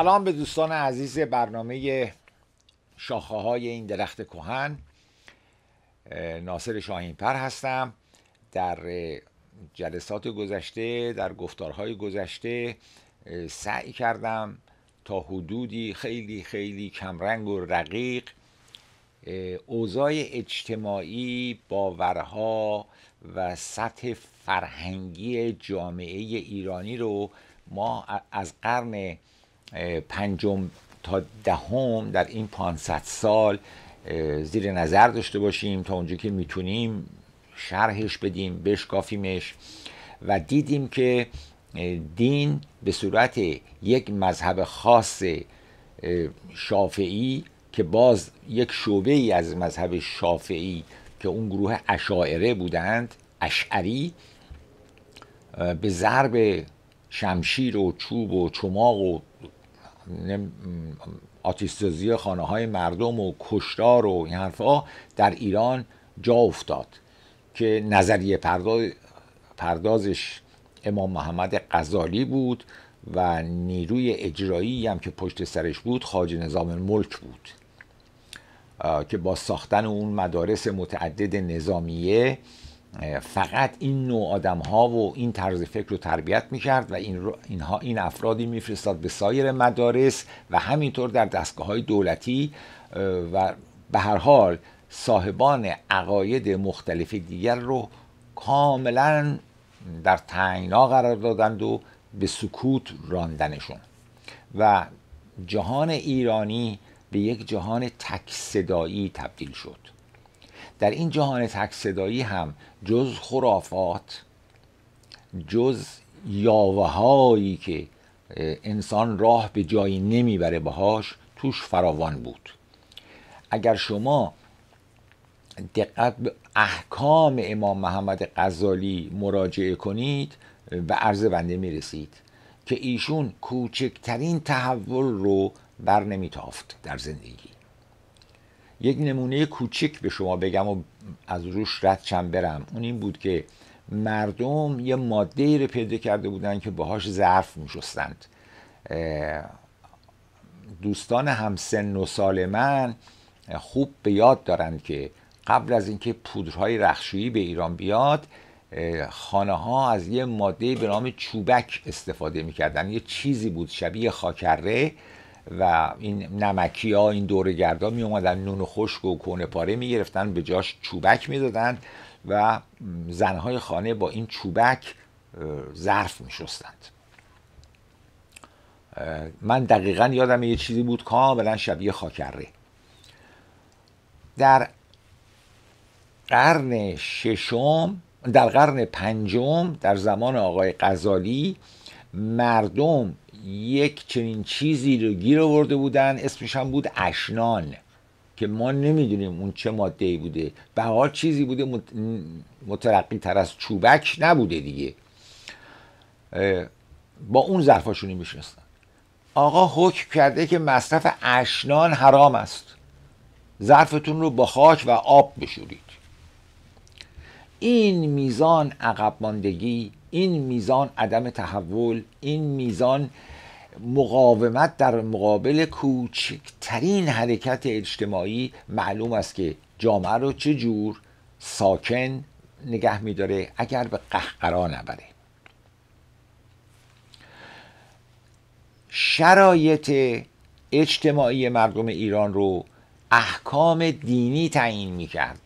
سلام به دوستان عزیز برنامه شاخه های این درخت کهن ناصر پر هستم در جلسات گذشته در گفتارهای گذشته سعی کردم تا حدودی خیلی خیلی کمرنگ و رقیق اوضاع اجتماعی باورها و سطح فرهنگی جامعه ایرانی رو ما از قرن پنجم تا دهم در این 500 سال زیر نظر داشته باشیم تا اونجا که میتونیم شرحش بدیم بشکافیمش و دیدیم که دین به صورت یک مذهب خاص شافعی که باز یک شعبه ای از مذهب شافعی که اون گروه اشاعره بودند اشعری به ضرب شمشیر و چوب و چماق و یعنی آتیش خانه های مردم و کشتار و این حرفها در ایران جا افتاد که نظریه پردازش امام محمد غزالی بود و نیروی اجرایی هم که پشت سرش بود خارج نظام ملک بود که با ساختن اون مدارس متعدد نظامیه فقط این نوع آدم ها و این طرز فکر رو تربیت می کرد و این این افرادی میفرستاد به سایر مدارس و همینطور در دستگاه های دولتی و به هر حال صاحبان عقاید مختلف دیگر رو کاملا در تعینا قرار دادند و به سکوت راندنشون و جهان ایرانی به یک جهان تک صدایی تبدیل شد در این جهان تک صدایی هم جز خرافات جز یاوه که انسان راه به جایی نمیبره باهاش توش فراوان بود اگر شما دقت به احکام امام محمد غزالی مراجعه کنید و عرض بنده رسید که ایشون کوچکترین تحول رو بر تافت در زندگی یک نمونه کوچیک به شما بگم و از روش رد چند برم اون این بود که مردم یه ماده ای رو پیدا کرده بودن که باهاش ظرف میشستند دوستان همسن و سال من خوب به یاد دارند که قبل از اینکه پودرهای رخشویی به ایران بیاد خانه ها از یه ماده به نام چوبک استفاده میکردن یه چیزی بود شبیه خاکره و این نمکی ها این دورگردا می اومدن نون خشک و کونه پاره می گرفتن به جاش چوبک میدادند و زنهای خانه با این چوبک ظرف می شستند من دقیقا یادم یه چیزی بود کاملا شبیه خاکره در قرن ششم در قرن پنجم در زمان آقای قزالی مردم یک چنین چیزی رو گیر آورده بودن اسمش هم بود اشنان که ما نمیدونیم اون چه ماده ای بوده به حال چیزی بوده مترقی تر از چوبک نبوده دیگه با اون ظرفاشونی میشناسن آقا حکم کرده که مصرف اشنان حرام است ظرفتون رو با خاک و آب بشورید این میزان عقب ماندگی این میزان عدم تحول این میزان مقاومت در مقابل کوچکترین حرکت اجتماعی معلوم است که جامعه رو چه جور ساکن نگه میداره اگر به قهقرا نبره شرایط اجتماعی مردم ایران رو احکام دینی تعیین میکرد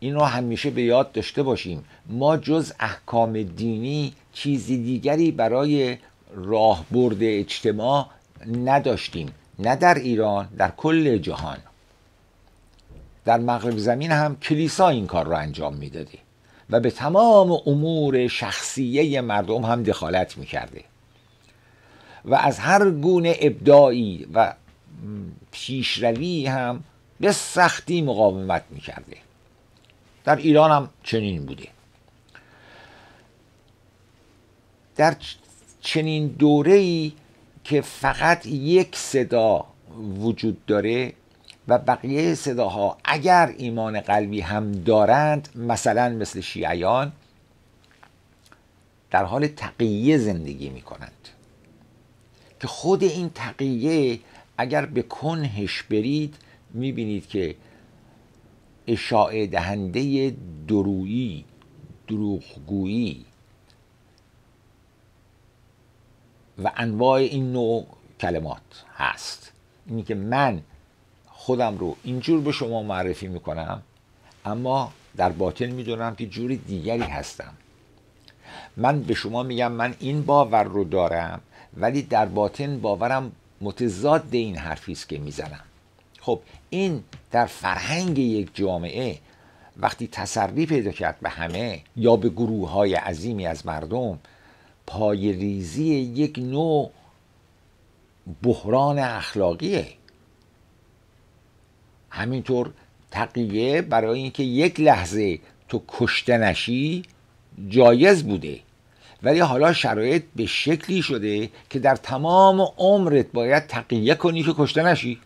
این رو همیشه به یاد داشته باشیم ما جز احکام دینی چیزی دیگری برای راهبرد اجتماع نداشتیم نه در ایران در کل جهان در مغرب زمین هم کلیسا این کار را انجام میداده و به تمام امور شخصیه مردم هم دخالت میکرده و از هر گونه ابداعی و پیشروی هم به سختی مقاومت میکرده در ایران هم چنین بوده در چنین دوره ای که فقط یک صدا وجود داره و بقیه صداها اگر ایمان قلبی هم دارند مثلا مثل شیعیان در حال تقیه زندگی می کنند که خود این تقیه اگر به کنهش برید می بینید که اشاعه دهنده درویی دروغگویی و انواع این نوع کلمات هست اینی که من خودم رو اینجور به شما معرفی میکنم اما در باطن میدونم که جوری دیگری هستم من به شما میگم من این باور رو دارم ولی در باطن باورم متضاد این حرفی است که میزنم خب این در فرهنگ یک جامعه وقتی تسری پیدا کرد به همه یا به گروه های عظیمی از مردم پای ریزی یک نوع بحران اخلاقیه همینطور تقیه برای اینکه یک لحظه تو کشته نشی جایز بوده ولی حالا شرایط به شکلی شده که در تمام عمرت باید تقیه کنی که کشته نشی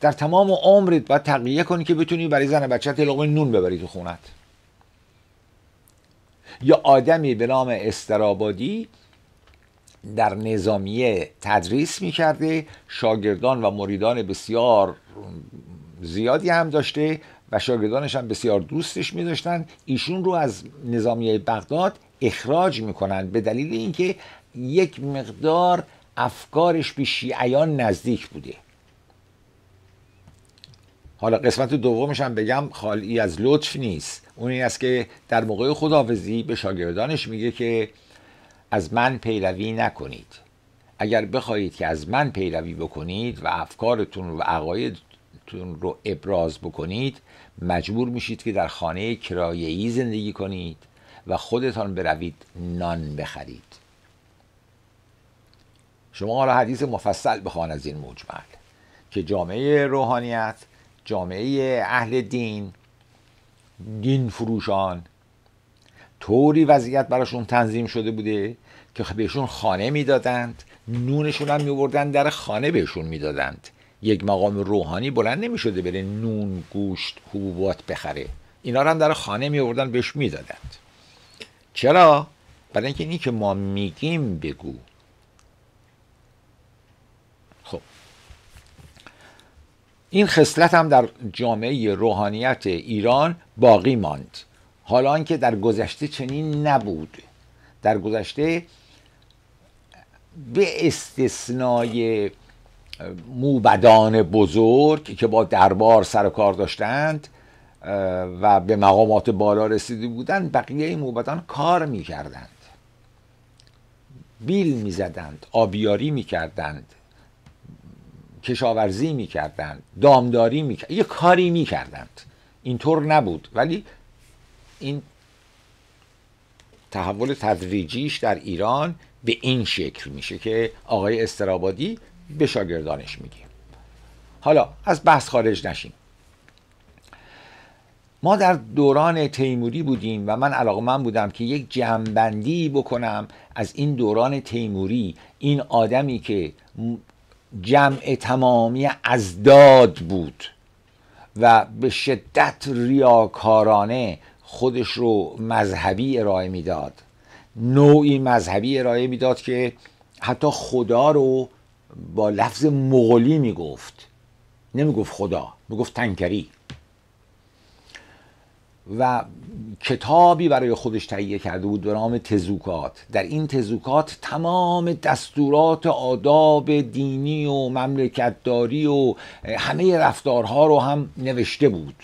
در تمام عمرت باید تقیه کنی که بتونی برای زن بچه لقمه نون ببری تو خونت یا آدمی به نام استرابادی در نظامیه تدریس کرده شاگردان و مریدان بسیار زیادی هم داشته و شاگردانش هم بسیار دوستش داشتن ایشون رو از نظامیه بغداد اخراج کنند به دلیل اینکه یک مقدار افکارش به شیعیان نزدیک بوده حالا قسمت دومش هم بگم خالی از لطف نیست اون این است که در موقع خداحافظی به شاگردانش میگه که از من پیروی نکنید اگر بخواهید که از من پیروی بکنید و افکارتون و عقایدتون رو ابراز بکنید مجبور میشید که در خانه کرایه‌ای زندگی کنید و خودتان بروید نان بخرید شما حالا حدیث مفصل بخوان از این مجمل بله، که جامعه روحانیت جامعه اهل دین دین فروشان طوری وضعیت براشون تنظیم شده بوده که بهشون خانه میدادند نونشون هم میوردن در خانه بهشون میدادند یک مقام روحانی بلند نمیشده بره نون گوشت حبوبات بخره اینا رو هم در خانه میوردن بهش میدادند چرا برای اینکه که ما میگیم بگو این خصلت هم در جامعه روحانیت ایران باقی ماند حالا اینکه در گذشته چنین نبود در گذشته به استثنای موبدان بزرگ که با دربار سر و کار داشتند و به مقامات بالا رسیده بودند بقیه موبدان کار میکردند بیل میزدند آبیاری میکردند کشاورزی میکردند دامداری میکردند یه کاری میکردند اینطور نبود ولی این تحول تدریجیش در ایران به این شکل میشه که آقای استرابادی به شاگردانش میگه حالا از بحث خارج نشیم ما در دوران تیموری بودیم و من علاقه من بودم که یک جمعبندی بکنم از این دوران تیموری این آدمی که جمع تمامی ازداد بود و به شدت ریاکارانه خودش رو مذهبی ارائه میداد نوعی مذهبی ارائه میداد که حتی خدا رو با لفظ مغولی میگفت نمیگفت خدا میگفت تنکری و کتابی برای خودش تهیه کرده بود به نام تزوکات در این تزوکات تمام دستورات آداب دینی و مملکتداری و همه رفتارها رو هم نوشته بود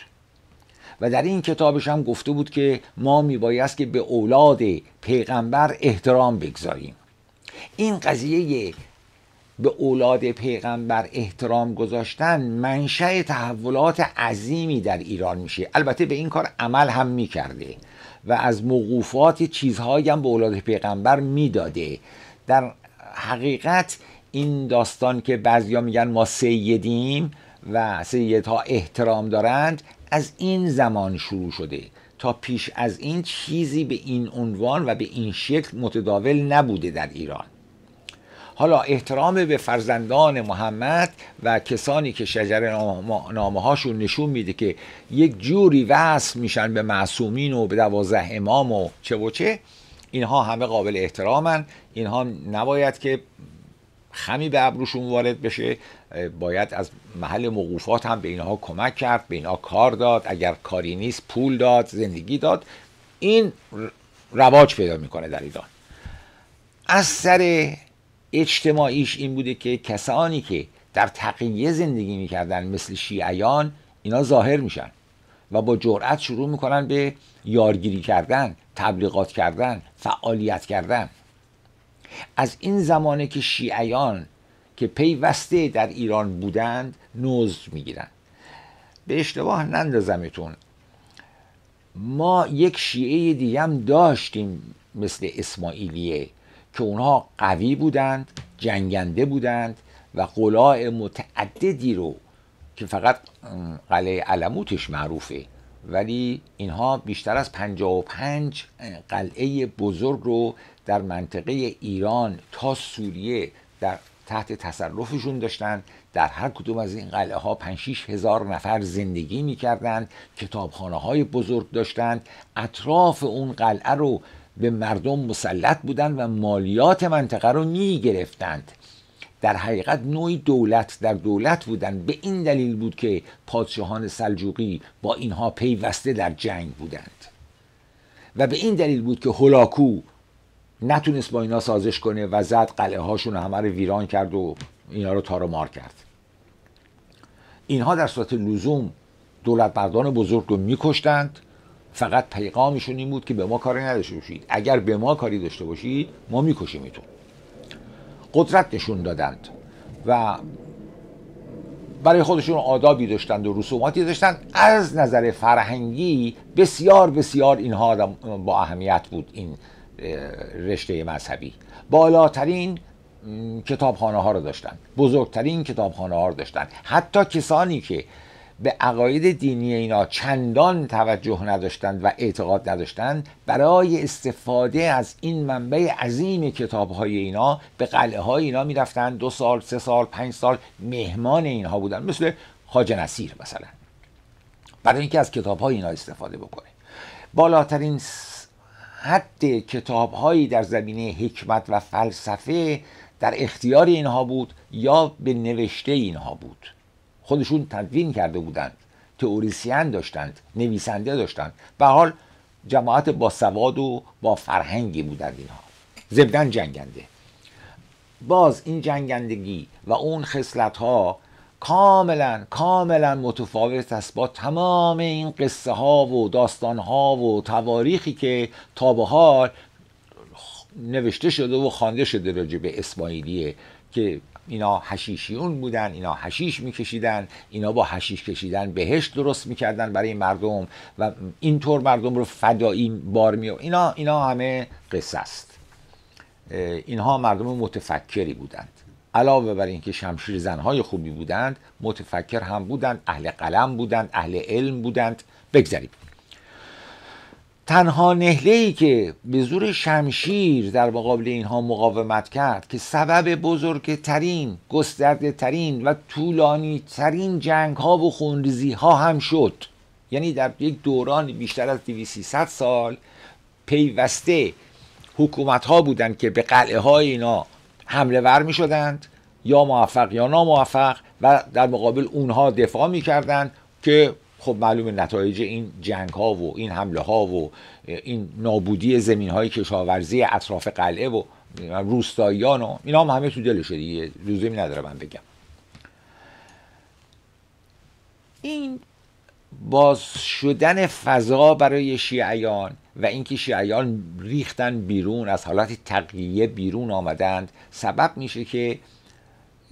و در این کتابش هم گفته بود که ما میبایست که به اولاد پیغمبر احترام بگذاریم این قضیه به اولاد پیغمبر احترام گذاشتن منشأ تحولات عظیمی در ایران میشه البته به این کار عمل هم میکرده و از موقوفات چیزهایی هم به اولاد پیغمبر میداده در حقیقت این داستان که بعضیا میگن ما سیدیم و سیدها احترام دارند از این زمان شروع شده تا پیش از این چیزی به این عنوان و به این شکل متداول نبوده در ایران حالا احترام به فرزندان محمد و کسانی که شجر نامه هاشون نشون میده که یک جوری وصل میشن به معصومین و به دوازه امام و چه و چه اینها همه قابل احترامن اینها نباید که خمی به ابروشون وارد بشه باید از محل موقوفات هم به اینها کمک کرد به اینها کار داد اگر کاری نیست پول داد زندگی داد این رواج پیدا میکنه در ایران از سر اجتماعیش این بوده که کسانی که در تقیه زندگی میکردن مثل شیعیان اینا ظاهر میشن و با جرأت شروع میکنن به یارگیری کردن تبلیغات کردن فعالیت کردن از این زمانه که شیعیان که پیوسته در ایران بودند نوز میگیرند به اشتباه نندازمتون ما یک شیعه دیگه هم داشتیم مثل اسماعیلیه که اونها قوی بودند جنگنده بودند و قلاع متعددی رو که فقط قلعه علموتش معروفه ولی اینها بیشتر از 55 قلعه بزرگ رو در منطقه ایران تا سوریه در تحت تصرفشون داشتن در هر کدوم از این قلعه ها 5 هزار نفر زندگی میکردند کتابخانه های بزرگ داشتند اطراف اون قلعه رو به مردم مسلط بودند و مالیات منطقه رو می گرفتند در حقیقت نوعی دولت در دولت بودند به این دلیل بود که پادشاهان سلجوقی با اینها پیوسته در جنگ بودند و به این دلیل بود که هولاکو نتونست با اینا سازش کنه و زد قلعه هاشون همه رو ویران کرد و اینا رو تارو مار کرد اینها در صورت لزوم دولت بزرگ رو میکشتند فقط پیغامشون این بود که به ما کاری نداشته باشید اگر به ما کاری داشته باشید ما میکشیمتون قدرت نشون دادند و برای خودشون آدابی داشتند و رسوماتی داشتند از نظر فرهنگی بسیار بسیار اینها با اهمیت بود این رشته مذهبی بالاترین کتابخانه ها رو داشتن بزرگترین کتابخانه ها رو داشتن حتی کسانی که به عقاید دینی اینا چندان توجه نداشتند و اعتقاد نداشتند برای استفاده از این منبع عظیم کتاب های اینا به قلعه های اینا میرفتند دو سال سه سال پنج سال مهمان اینها بودن مثل خاج نصیر مثلا برای اینکه از کتاب های اینا استفاده بکنه بالاترین حد کتاب هایی در زمینه حکمت و فلسفه در اختیار اینها بود یا به نوشته اینها بود خودشون تدوین کرده بودند تئوریسین داشتند نویسنده داشتند به حال جماعت با سواد و با فرهنگی بودند اینها زبدن جنگنده باز این جنگندگی و اون خصلت ها کاملا کاملا متفاوت است با تمام این قصه ها و داستان ها و تواریخی که تا حال نوشته شده و خوانده شده راجع به اسماعیلیه که اینا حشیشیون بودن اینا حشیش میکشیدن اینا با حشیش کشیدن بهش درست میکردن برای مردم و اینطور مردم رو فدایی بار می اینا اینا همه قصه است اینها مردم متفکری بودند علاوه بر اینکه شمشیر زنهای خوبی بودند متفکر هم بودند اهل قلم بودند اهل علم بودند بگذریم تنها نهله ای که به زور شمشیر در مقابل اینها مقاومت کرد که سبب بزرگترین گسترده ترین و طولانی ترین جنگ ها و خونریزی ها هم شد یعنی در یک دوران بیشتر از 2300 سال پیوسته حکومت ها بودند که به قلعه های اینا حمله ور می شدند یا موفق یا ناموفق و در مقابل اونها دفاع می کردند که خب معلوم نتایج این جنگ ها و این حمله ها و این نابودی زمین های کشاورزی اطراف قلعه و روستاییان و اینا هم همه تو دلشه دیگه می نداره من بگم این باز شدن فضا برای شیعیان و اینکه شیعیان ریختن بیرون از حالت تقیه بیرون آمدند سبب میشه که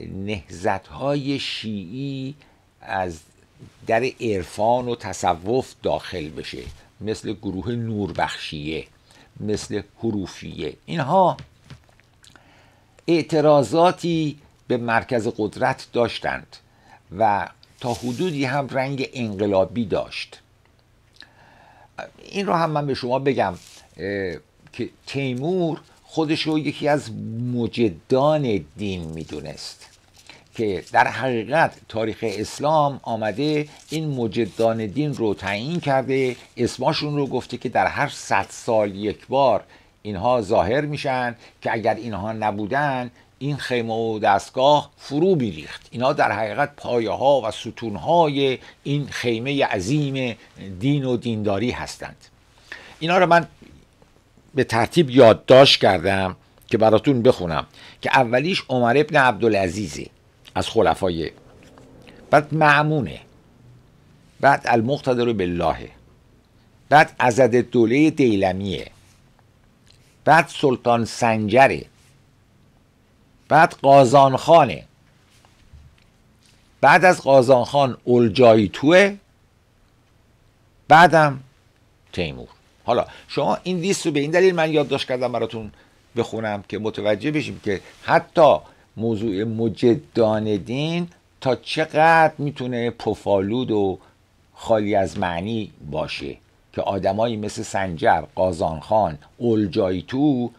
نهزت های شیعی از در عرفان و تصوف داخل بشه مثل گروه نوربخشیه مثل حروفیه اینها اعتراضاتی به مرکز قدرت داشتند و تا حدودی هم رنگ انقلابی داشت این رو هم من به شما بگم که تیمور خودش رو یکی از مجدان دین میدونست که در حقیقت تاریخ اسلام آمده این مجدان دین رو تعیین کرده اسماشون رو گفته که در هر صد سال یک بار اینها ظاهر میشن که اگر اینها نبودن این خیمه و دستگاه فرو بیریخت اینها در حقیقت پایه ها و ستون های این خیمه عظیم دین و دینداری هستند اینا رو من به ترتیب یادداشت کردم که براتون بخونم که اولیش عمر ابن عبدالعزیزه از خلفای بعد معمونه بعد المقتدر بالله بعد ازد دوله دیلمیه بعد سلطان سنجره بعد قازانخانه بعد از قازانخان الجایی توه بعدم تیمور حالا شما این لیست رو به این دلیل من یادداشت کردم براتون بخونم که متوجه بشیم که حتی موضوع مجدان دین تا چقدر میتونه پفالود و خالی از معنی باشه که آدمایی مثل سنجر قازانخان اولجایتو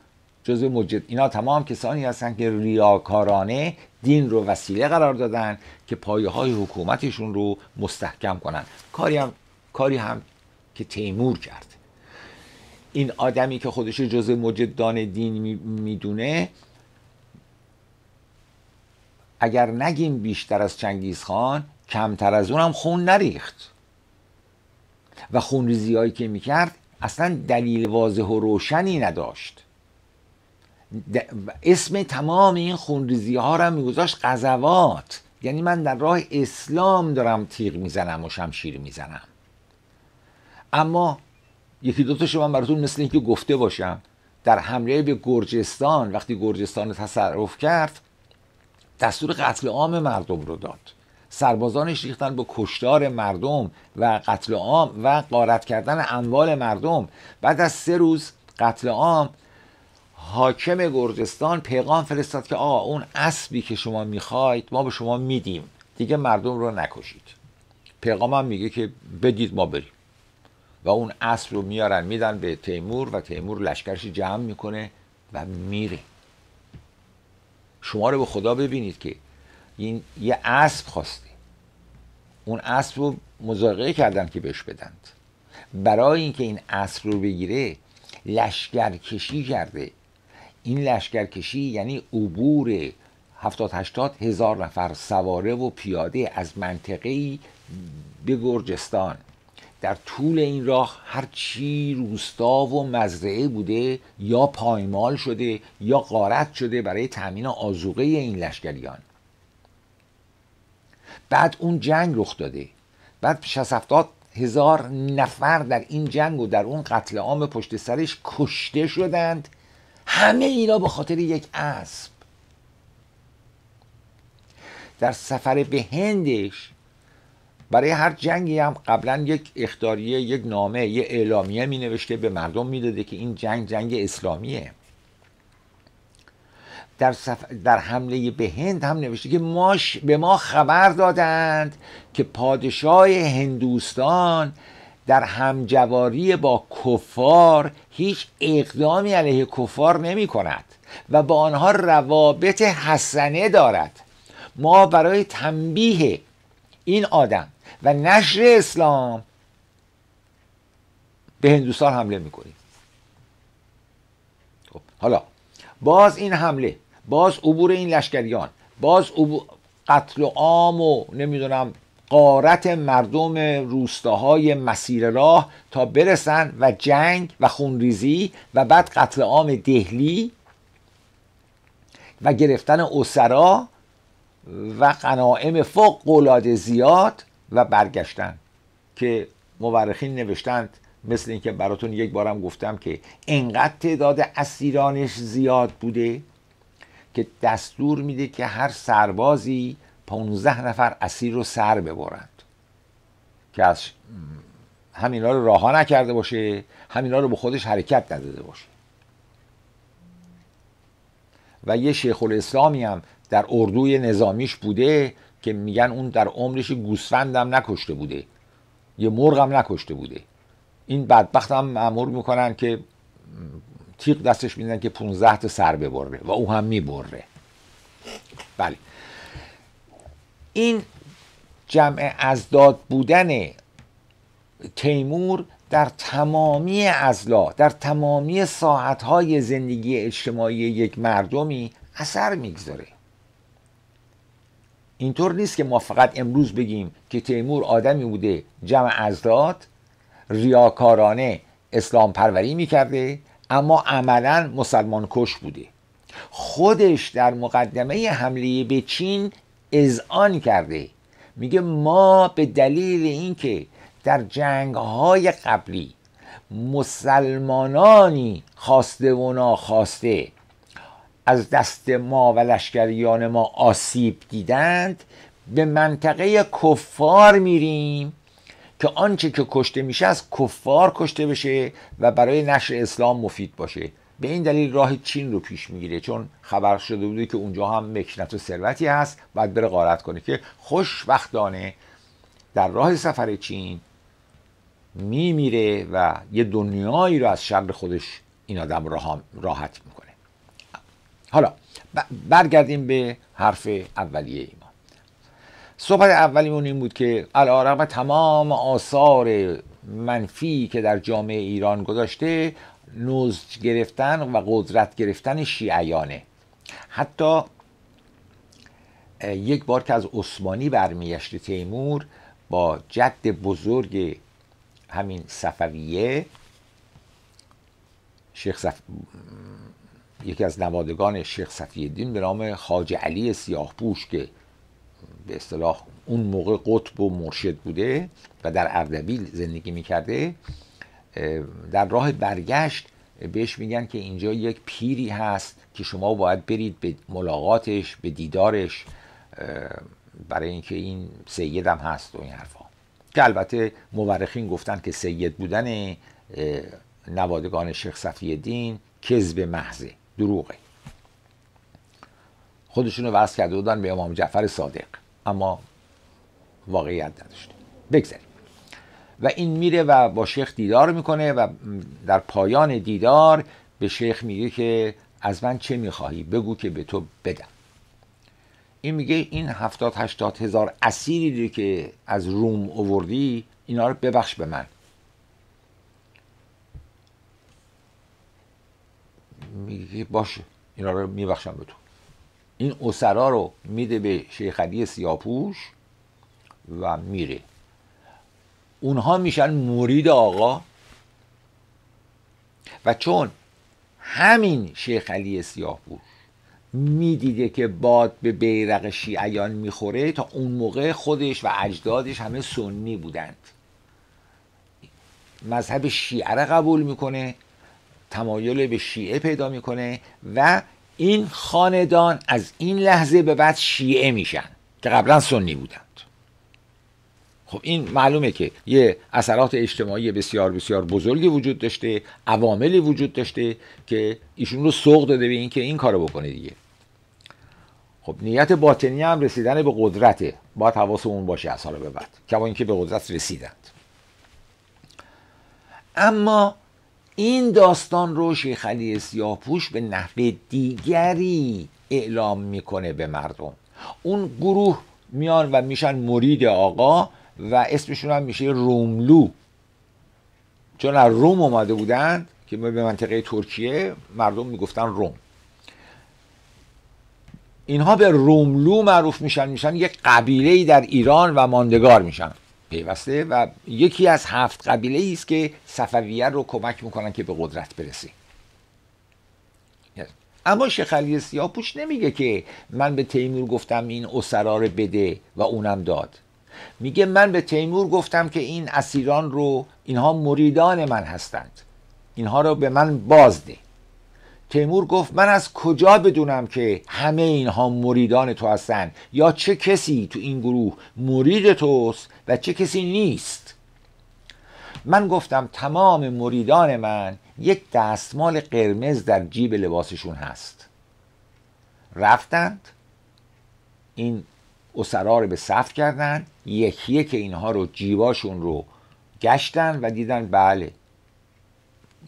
جزو مجد اینا تمام کسانی هستند که ریاکارانه دین رو وسیله قرار دادن که پایه های حکومتشون رو مستحکم کنن کاری هم, کاری هم که تیمور کرد این آدمی که خودش جزو مجدان دین میدونه اگر نگیم بیشتر از چنگیز خان کمتر از اونم خون نریخت و ریزی هایی که میکرد اصلا دلیل واضح و روشنی نداشت اسم تمام این خونریزی ها رو میگذاشت قذوات یعنی من در راه اسلام دارم تیغ میزنم و شمشیر میزنم اما یکی دوتا شما براتون مثل اینکه گفته باشم در حمله به گرجستان وقتی گرجستان رو تصرف کرد دستور قتل عام مردم رو داد سربازانش ریختن به کشتار مردم و قتل عام و قارت کردن اموال مردم بعد از سه روز قتل عام حاکم گرجستان پیغام فرستاد که آقا اون اسبی که شما میخواید ما به شما میدیم دیگه مردم رو نکشید پیغام هم میگه که بدید ما بریم و اون اسب رو میارن میدن به تیمور و تیمور لشکرش جمع میکنه و میره شما رو به خدا ببینید که این یه اسب خواسته اون اسب رو مزاقه کردن که بهش بدند برای اینکه این اسب رو بگیره کشی کرده این کشی یعنی عبور 70 80 هزار نفر سواره و پیاده از منطقه به گرجستان در طول این راه هر چی روستا و مزرعه بوده یا پایمال شده یا غارت شده برای تامین آزوقه این لشکریان بعد اون جنگ رخ داده بعد 60 هفتاد هزار نفر در این جنگ و در اون قتل عام پشت سرش کشته شدند همه اینا به خاطر یک اسب در سفر به هندش برای هر جنگی هم قبلا یک اختاریه یک نامه یک اعلامیه می نوشته به مردم میداده که این جنگ جنگ اسلامیه در, در حمله به هند هم نوشته که ماش به ما خبر دادند که پادشاه هندوستان در همجواری با کفار هیچ اقدامی علیه کفار نمی کند و با آنها روابط حسنه دارد ما برای تنبیه این آدم و نشر اسلام به هندوستان حمله میکنیم خب حالا باز این حمله باز عبور این لشکریان باز قتل و عام و نمیدونم قارت مردم روستاهای مسیر راه تا برسن و جنگ و خونریزی و بعد قتل عام دهلی و گرفتن اسرا و قناعم فوق قلاد زیاد و برگشتن که مورخین نوشتند مثل اینکه براتون یک بارم گفتم که انقدر تعداد اسیرانش زیاد بوده که دستور میده که هر سربازی 15 نفر اسیر رو سر ببرند که از همینا رو راها نکرده باشه همینا رو به خودش حرکت نداده باشه و یه شیخ الاسلامی هم در اردوی نظامیش بوده که میگن اون در عمرش گوسفندم نکشته بوده یه مرغ هم نکشته بوده این بدبخت هم معمور میکنن که تیغ دستش میدن که 15 تا سر ببره و او هم میبره بله این جمع ازداد بودن تیمور در تمامی ازلا در تمامی ساعتهای زندگی اجتماعی یک مردمی اثر میگذاره اینطور نیست که ما فقط امروز بگیم که تیمور آدمی بوده جمع ازداد ریاکارانه اسلام پروری میکرده اما عملا مسلمان کش بوده خودش در مقدمه حمله به چین اذعان کرده میگه ما به دلیل اینکه در جنگ های قبلی مسلمانانی خواسته و ناخواسته از دست ما و لشکریان ما آسیب دیدند به منطقه کفار میریم که آنچه که کشته میشه از کفار کشته بشه و برای نشر اسلام مفید باشه به این دلیل راه چین رو پیش میگیره چون خبر شده بوده که اونجا هم مکنت و ثروتی هست باید بره غارت کنه که خوشبختانه در راه سفر چین میمیره و یه دنیایی رو از شر خودش این آدم راحت میکنه حالا برگردیم به حرف اولیه ما. صحبت اولیمون این بود که علیرغم تمام آثار منفی که در جامعه ایران گذاشته نوز گرفتن و قدرت گرفتن شیعیانه حتی یک بار که از عثمانی برمیگشته تیمور با جد بزرگ همین صفویه شیخ صف... یکی از نوادگان شیخ صفی به نام حاج علی سیاهپوش که به اصطلاح اون موقع قطب و مرشد بوده و در اردبیل زندگی میکرده در راه برگشت بهش میگن که اینجا یک پیری هست که شما باید برید به ملاقاتش به دیدارش برای اینکه این هم هست و این حرفا که البته مورخین گفتن که سید بودن نوادگان شیخ صفی الدین کذب محضه دروغه خودشون رو کرده بودن به امام جعفر صادق اما واقعیت نداشته بگذاریم و این میره و با شیخ دیدار میکنه و در پایان دیدار به شیخ میگه که از من چه میخواهی بگو که به تو بدم این میگه این هفتاد هشتاد هزار اسیری که از روم اووردی اینا رو ببخش به من میگه باشه اینا رو میبخشم به تو این اسرا رو میده به شیخ علی سیاپوش و میره اونها میشن مرید آقا و چون همین شیخ علی سیاپوش میدیده که باد به بیرق شیعیان میخوره تا اون موقع خودش و اجدادش همه سنی بودند مذهب شیعه را قبول میکنه تمایل به شیعه پیدا میکنه و این خاندان از این لحظه به بعد شیعه میشن که قبلا سنی بودند خب این معلومه که یه اثرات اجتماعی بسیار بسیار بزرگی وجود داشته عواملی وجود داشته که ایشون رو سوق داده به اینکه این کارو بکنه دیگه خب نیت باطنی هم رسیدن به قدرته باید اون باشه از حالا به بعد کما اینکه به قدرت رسیدند اما این داستان رو شیخ علی سیاهپوش به نحوه دیگری اعلام میکنه به مردم اون گروه میان و میشن مرید آقا و اسمشون هم میشه روملو چون از روم اومده بودند که به منطقه ترکیه مردم میگفتن روم اینها به روملو معروف میشن میشن یک قبیله در ایران و ماندگار میشن پیوسته و یکی از هفت قبیله ای است که صفویه رو کمک میکنن که به قدرت برسه اما شیخ علی سیاپوش نمیگه که من به تیمور گفتم این اسرا رو بده و اونم داد میگه من به تیمور گفتم که این اسیران رو اینها مریدان من هستند اینها رو به من بازده تیمور گفت من از کجا بدونم که همه اینها مریدان تو هستن یا چه کسی تو این گروه مرید توست و چه کسی نیست من گفتم تمام مریدان من یک دستمال قرمز در جیب لباسشون هست رفتند این اسرا رو به صف کردند یکی که اینها رو جیباشون رو گشتن و دیدن بله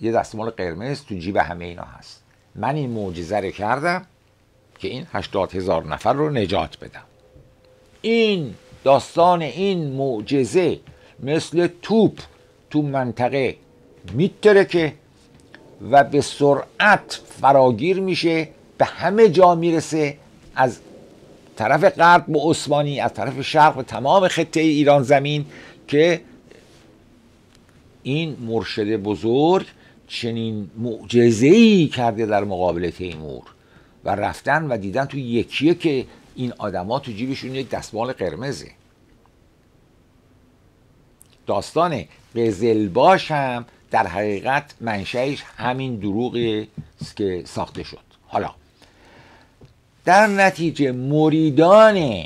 یه دستمال قرمز تو جیب همه اینا هست من این معجزه رو کردم که این هشتاد هزار نفر رو نجات بدم این داستان این معجزه مثل توپ تو منطقه میترکه و به سرعت فراگیر میشه به همه جا میرسه از طرف غرب به عثمانی از طرف شرق به تمام خطه ایران زمین که این مرشد بزرگ چنین معجزه‌ای کرده در مقابل تیمور و رفتن و دیدن تو یکیه که این آدما تو جیبشون یک دستمال قرمزه داستان قزلباش هم در حقیقت منشأش همین دروغی که ساخته شد حالا در نتیجه مریدان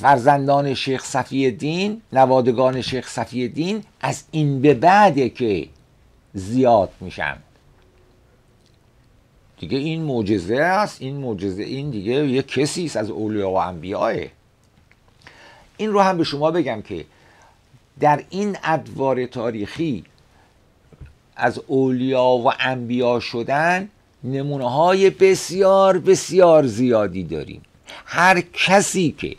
فرزندان شیخ صفی دین نوادگان شیخ صفی دین از این به بعده که زیاد میشن دیگه این معجزه است این معجزه این دیگه یه کسی است از اولیاء و انبیاه این رو هم به شما بگم که در این ادوار تاریخی از اولیا و انبیا شدن نمونه های بسیار بسیار زیادی داریم هر کسی که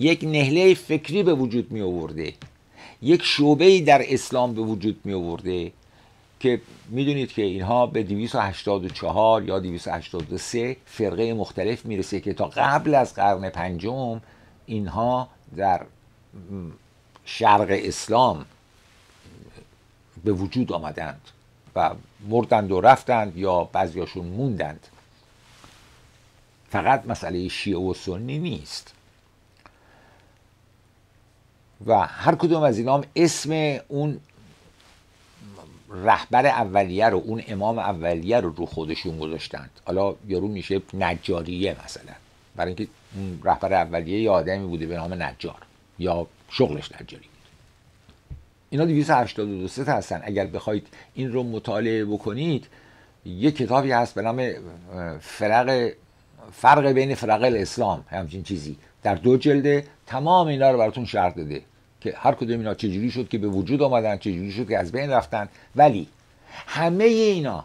یک نهله فکری به وجود می آورده یک شعبه در اسلام به وجود می آورده که میدونید که اینها به 284 یا 283 فرقه مختلف میرسه که تا قبل از قرن پنجم اینها در شرق اسلام به وجود آمدند و مردند و رفتند یا بعضیاشون موندند فقط مسئله شیعه و سنی نیست و هر کدوم از اینا هم اسم اون رهبر اولیه رو اون امام اولیه رو رو خودشون گذاشتند حالا یارو میشه نجاریه مثلا برای اینکه اون رهبر اولیه یه آدمی بوده به نام نجار یا شغلش نجاری اینا 282 دوست هستن اگر بخواید این رو مطالعه بکنید یه کتابی هست به نام فرق فرق بین فرق الاسلام همچین چیزی در دو جلده تمام اینا رو براتون شرح داده که هر کدوم اینا چجوری شد که به وجود آمدن چجوری شد که از بین رفتن ولی همه اینا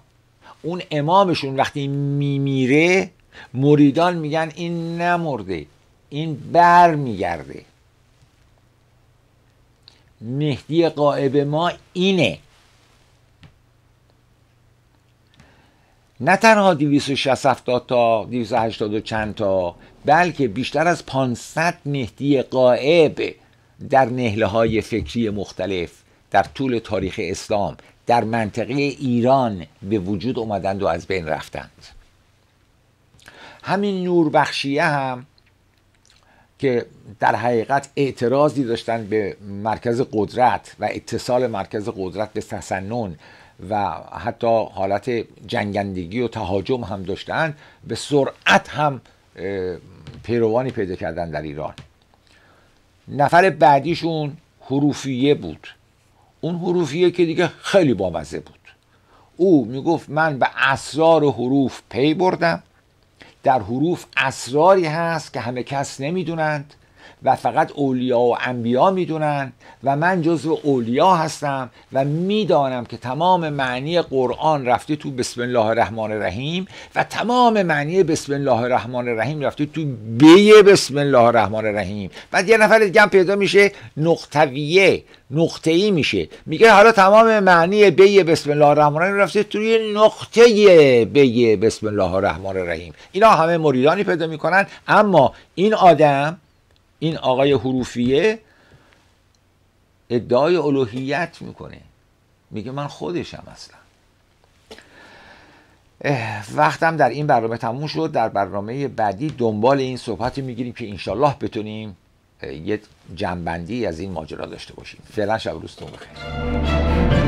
اون امامشون وقتی میمیره مریدان میگن این نمرده این بر میگرده مهدی قائب ما اینه نه تنها 267 تا 280 چند تا بلکه بیشتر از 500 مهدی قائب در نهله های فکری مختلف در طول تاریخ اسلام در منطقه ایران به وجود اومدند و از بین رفتند همین نوربخشیه هم که در حقیقت اعتراضی داشتند به مرکز قدرت و اتصال مرکز قدرت به تسنن و حتی حالت جنگندگی و تهاجم هم داشتند به سرعت هم پیروانی پیدا کردن در ایران نفر بعدیشون حروفیه بود اون حروفیه که دیگه خیلی بامزه بود او میگفت من به اسرار حروف پی بردم در حروف اسراری هست که همه کس نمیدونند و فقط اولیا و انبیا میدونن و من جزو اولیا هستم و میدانم که تمام معنی قرآن رفته تو بسم الله الرحمن الرحیم و تمام معنی بسم الله الرحمن الرحیم رفته تو بی بسم الله الرحمن الرحیم بعد یه نفر دیگه پیدا میشه نقطویه نقطه ای میشه میگه حالا تمام معنی بی بسم الله الرحمن الرحیم رفته توی نقطه بی بسم الله الرحمن الرحیم اینا همه مریدانی پیدا میکنن اما این آدم این آقای حروفیه ادعای الوهیت میکنه میگه من خودشم اصلا وقتم در این برنامه تموم شد در برنامه بعدی دنبال این صحبتی میگیریم که انشالله بتونیم یه جنبندی از این ماجرا داشته باشیم فعلا شب روزتون بخیر